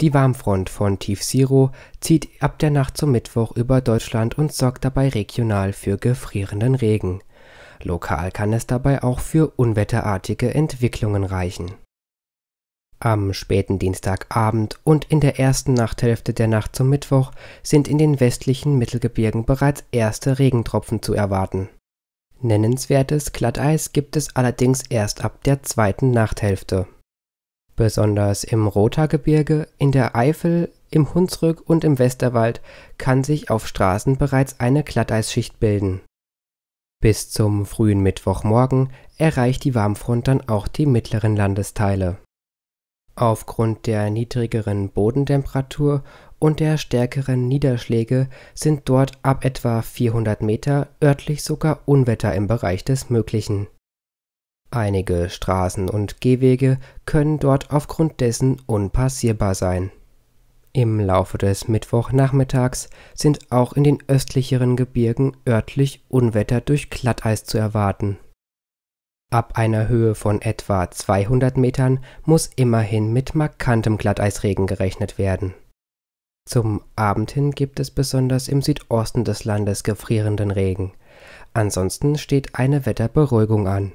Die Warmfront von Tief Tiefseero zieht ab der Nacht zum Mittwoch über Deutschland und sorgt dabei regional für gefrierenden Regen. Lokal kann es dabei auch für unwetterartige Entwicklungen reichen. Am späten Dienstagabend und in der ersten Nachthälfte der Nacht zum Mittwoch sind in den westlichen Mittelgebirgen bereits erste Regentropfen zu erwarten. Nennenswertes Glatteis gibt es allerdings erst ab der zweiten Nachthälfte Besonders im Rothaargebirge, in der Eifel, im Hunsrück und im Westerwald kann sich auf Straßen bereits eine Glatteisschicht bilden. Bis zum frühen Mittwochmorgen erreicht die Warmfront dann auch die mittleren Landesteile. Aufgrund der niedrigeren Bodentemperatur und der stärkeren Niederschläge sind dort ab etwa 400 Meter örtlich sogar Unwetter im Bereich des Möglichen Einige Straßen und Gehwege können dort aufgrund dessen unpassierbar sein. Im Laufe des Mittwochnachmittags sind auch in den östlicheren Gebirgen örtlich Unwetter durch Glatteis zu erwarten. Ab einer Höhe von etwa 200 Metern muss immerhin mit markantem Glatteisregen gerechnet werden. Zum Abend hin gibt es besonders im Südosten des Landes gefrierenden Regen. Ansonsten steht eine Wetterberuhigung an